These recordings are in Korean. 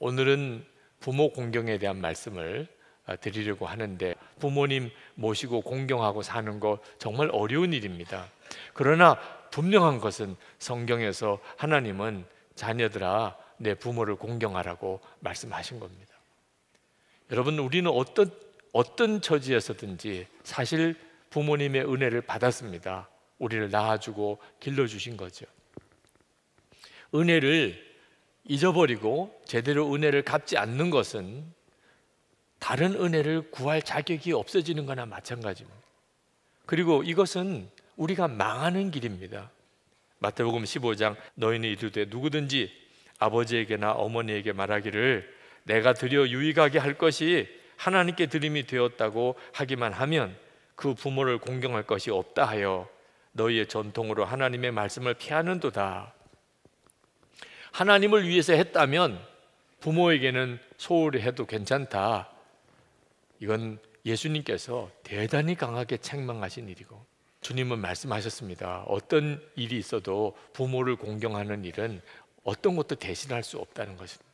오늘은 부모 공경에 대한 말씀을 어, 드리려고 하는데 부모님 모시고 공경하고 사는 거 정말 어려운 일입니다. 그러나 분명한 것은 성경에서 하나님은 자녀들아 내 부모를 공경하라고 말씀하신 겁니다. 여러분 우리는 어떤 어떤 처지에서든지 사실 부모님의 은혜를 받았습니다. 우리를 낳아주고 길러주신 거죠. 은혜를 잊어버리고 제대로 은혜를 갚지 않는 것은 다른 은혜를 구할 자격이 없어지는 거나 마찬가지입니다. 그리고 이것은 우리가 망하는 길입니다. 마태복음 15장 너희는 이르되 누구든지 아버지에게나 어머니에게 말하기를 내가 드려 유익하게 할 것이 하나님께 드림이 되었다고 하기만 하면 그 부모를 공경할 것이 없다 하여 너희의 전통으로 하나님의 말씀을 피하는도다. 하나님을 위해서 했다면 부모에게는 소홀히 해도 괜찮다. 이건 예수님께서 대단히 강하게 책망하신 일이고 주님은 말씀하셨습니다. 어떤 일이 있어도 부모를 공경하는 일은 어떤 것도 대신할 수 없다는 것입니다.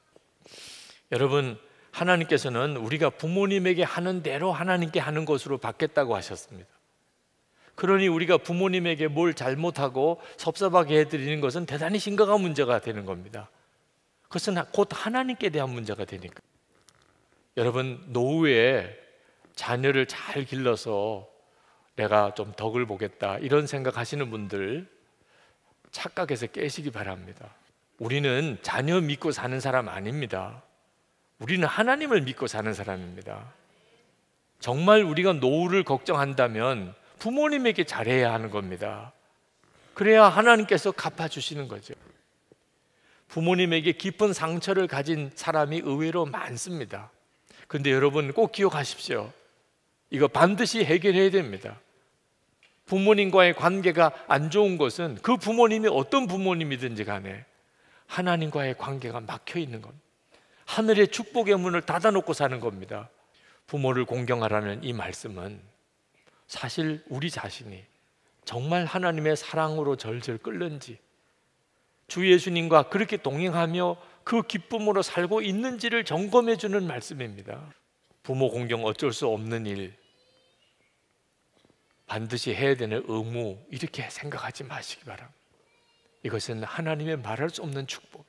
여러분 하나님께서는 우리가 부모님에게 하는 대로 하나님께 하는 것으로 받겠다고 하셨습니다. 그러니 우리가 부모님에게 뭘 잘못하고 섭섭하게 해드리는 것은 대단히 심각한 문제가 되는 겁니다. 그것은 곧 하나님께 대한 문제가 되니까. 여러분, 노후에 자녀를 잘 길러서 내가 좀 덕을 보겠다 이런 생각하시는 분들 착각해서 깨시기 바랍니다. 우리는 자녀 믿고 사는 사람 아닙니다. 우리는 하나님을 믿고 사는 사람입니다. 정말 우리가 노후를 걱정한다면 부모님에게 잘해야 하는 겁니다. 그래야 하나님께서 갚아주시는 거죠. 부모님에게 깊은 상처를 가진 사람이 의외로 많습니다. 근데 여러분 꼭 기억하십시오. 이거 반드시 해결해야 됩니다. 부모님과의 관계가 안 좋은 것은 그 부모님이 어떤 부모님이든지 간에 하나님과의 관계가 막혀 있는 겁 하늘의 축복의 문을 닫아놓고 사는 겁니다. 부모를 공경하라는 이 말씀은 사실 우리 자신이 정말 하나님의 사랑으로 절절 끓는지 주 예수님과 그렇게 동행하며 그 기쁨으로 살고 있는지를 점검해 주는 말씀입니다. 부모 공경 어쩔 수 없는 일 반드시 해야 되는 의무 이렇게 생각하지 마시기 바랍니다. 이것은 하나님의 말할 수 없는 축복.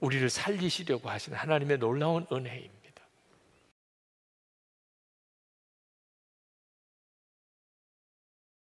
우리를 살리시려고 하신 하나님의 놀라운 은혜입니다.